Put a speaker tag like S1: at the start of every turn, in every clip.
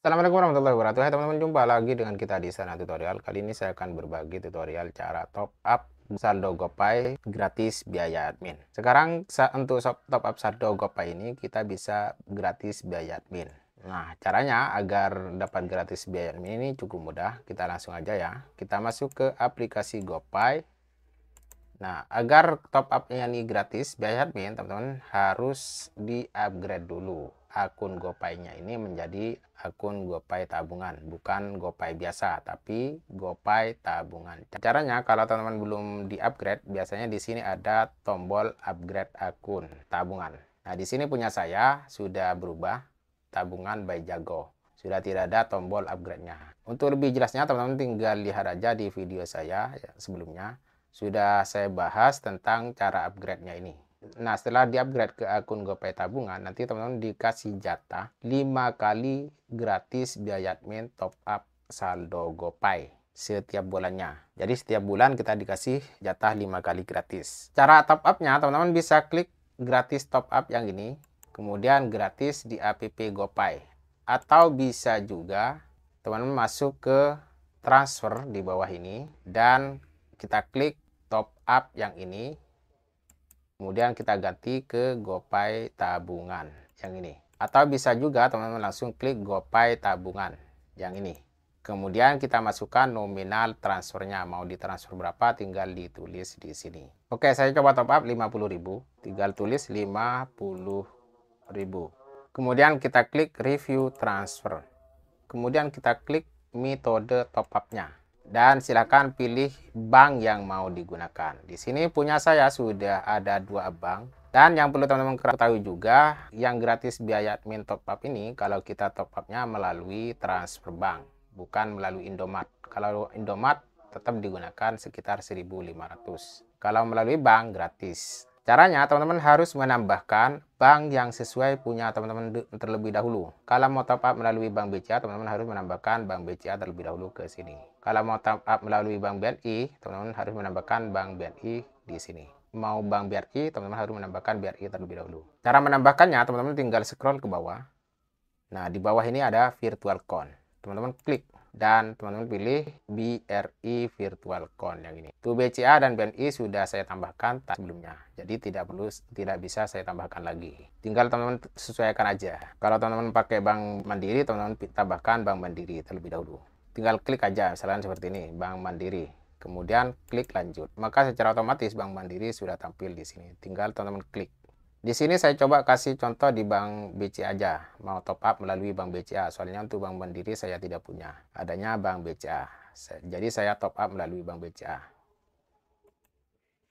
S1: Assalamualaikum warahmatullahi wabarakatuh Hai teman-teman jumpa lagi dengan kita di sana tutorial Kali ini saya akan berbagi tutorial cara top up saldo gopay gratis biaya admin Sekarang untuk top up saldo gopay ini kita bisa gratis biaya admin Nah caranya agar dapat gratis biaya admin ini cukup mudah Kita langsung aja ya Kita masuk ke aplikasi gopay Nah, agar top up ini gratis, biaya admin, teman-teman harus di-upgrade dulu akun Gopaynya ini menjadi akun GoPay tabungan, bukan GoPay biasa, tapi GoPay tabungan. Caranya kalau teman-teman belum di-upgrade, biasanya di sini ada tombol upgrade akun tabungan. Nah, di sini punya saya sudah berubah tabungan by Jago. Sudah tidak ada tombol upgrade-nya. Untuk lebih jelasnya, teman-teman tinggal lihat aja di video saya ya, sebelumnya. Sudah saya bahas tentang cara upgrade-nya ini. Nah, setelah di-upgrade ke akun GoPay Tabungan, nanti teman-teman dikasih jatah 5 kali gratis biaya admin top up saldo GoPay setiap bulannya. Jadi setiap bulan kita dikasih jatah 5 kali gratis. Cara top up-nya teman-teman bisa klik gratis top up yang ini, kemudian gratis di APP GoPay atau bisa juga teman-teman masuk ke transfer di bawah ini dan kita klik top up yang ini kemudian kita ganti ke gopay tabungan yang ini atau bisa juga teman-teman langsung klik gopay tabungan yang ini kemudian kita masukkan nominal transfernya mau ditransfer berapa tinggal ditulis di sini oke saya coba top up 50.000 tinggal tulis 50.000 kemudian kita klik review transfer kemudian kita klik metode top up-nya dan silakan pilih bank yang mau digunakan. Di sini punya saya sudah ada dua bank dan yang perlu teman-teman ketahui juga yang gratis biaya admin top up ini kalau kita top upnya melalui transfer bank bukan melalui Indomaret. Kalau Indomaret tetap digunakan sekitar 1.500. Kalau melalui bank gratis. Caranya teman-teman harus menambahkan bank yang sesuai punya teman-teman terlebih dahulu. Kalau mau top up melalui bank BCA, teman-teman harus menambahkan bank BCA terlebih dahulu ke sini. Kalau mau top up melalui bank BRI, teman-teman harus menambahkan bank BRI di sini. Mau bank BRI, teman-teman harus menambahkan BRI terlebih dahulu. Cara menambahkannya, teman-teman tinggal scroll ke bawah. Nah, di bawah ini ada virtual account. Teman-teman klik dan teman-teman pilih BRI Virtual Con yang ini. Itu BCA dan BNI sudah saya tambahkan sebelumnya. Jadi tidak perlu tidak bisa saya tambahkan lagi. Tinggal teman-teman sesuaikan aja. Kalau teman-teman pakai Bank Mandiri, teman-teman tambahkan Bank Mandiri terlebih dahulu. Tinggal klik aja misalnya seperti ini, Bank Mandiri kemudian klik lanjut. Maka secara otomatis Bank Mandiri sudah tampil di sini. Tinggal teman-teman klik. Di sini saya coba kasih contoh di Bank BCA, aja, mau top up melalui Bank BCA. Soalnya untuk bank mandiri saya tidak punya, adanya Bank BCA. Jadi saya top up melalui Bank BCA.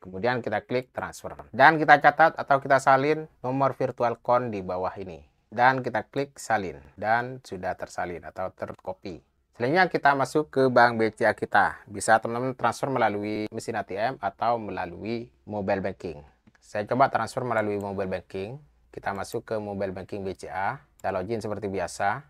S1: Kemudian kita klik transfer. Dan kita catat atau kita salin nomor virtual account di bawah ini. Dan kita klik salin. Dan sudah tersalin atau tercopy. Selanjutnya kita masuk ke Bank BCA kita. Bisa teman-teman transfer melalui mesin ATM atau melalui mobile banking. Saya coba transfer melalui mobile banking. Kita masuk ke mobile banking BCA. Kita login seperti biasa.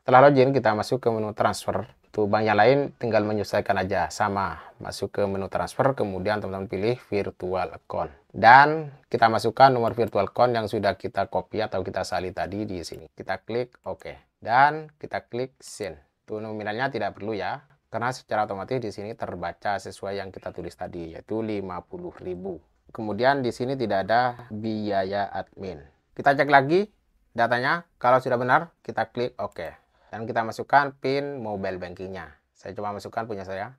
S1: Setelah login, kita masuk ke menu transfer. Untuk bank yang lain, tinggal menyesuaikan aja. Sama, masuk ke menu transfer, kemudian teman-teman pilih virtual account. Dan kita masukkan nomor virtual account yang sudah kita copy atau kita salin tadi di sini. Kita klik OK. Dan kita klik send. Untuk nominalnya tidak perlu ya. Karena secara otomatis di sini terbaca sesuai yang kita tulis tadi, yaitu 50.000. Kemudian di sini tidak ada biaya admin. Kita cek lagi datanya. Kalau sudah benar, kita klik OK. Dan kita masukkan PIN mobile bankingnya. Saya coba masukkan punya saya.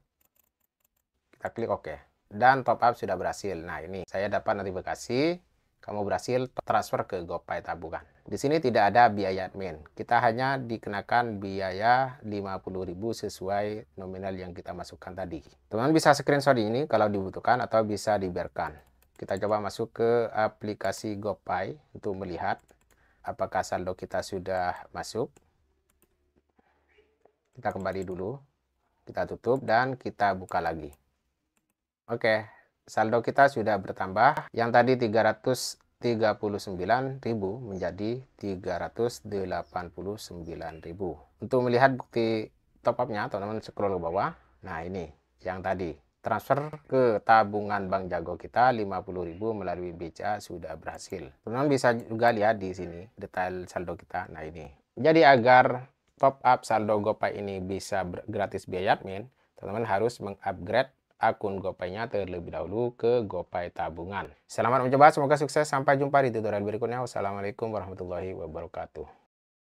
S1: Kita klik OK. Dan top up sudah berhasil. Nah ini saya dapat notifikasi kamu berhasil transfer ke GoPay Tabungan. Di sini tidak ada biaya admin. Kita hanya dikenakan biaya 50.000 sesuai nominal yang kita masukkan tadi. Teman-teman bisa screenshot ini kalau dibutuhkan atau bisa dibiarkan. Kita coba masuk ke aplikasi GoPay untuk melihat apakah saldo kita sudah masuk. Kita kembali dulu. Kita tutup dan kita buka lagi. Oke, saldo kita sudah bertambah yang tadi 339.000 menjadi 389.000 untuk melihat bukti top upnya teman-teman scroll ke bawah nah ini yang tadi transfer ke tabungan Bank Jago kita 50.000 melalui BCA sudah berhasil. Teman-teman bisa juga lihat di sini detail saldo kita. Nah, ini. Jadi agar top up saldo GoPay ini bisa gratis biaya admin, teman-teman harus mengupgrade akun Gopaynya terlebih dahulu ke GoPay Tabungan. Selamat mencoba, semoga sukses. Sampai jumpa di tutorial berikutnya. Wassalamualaikum warahmatullahi wabarakatuh.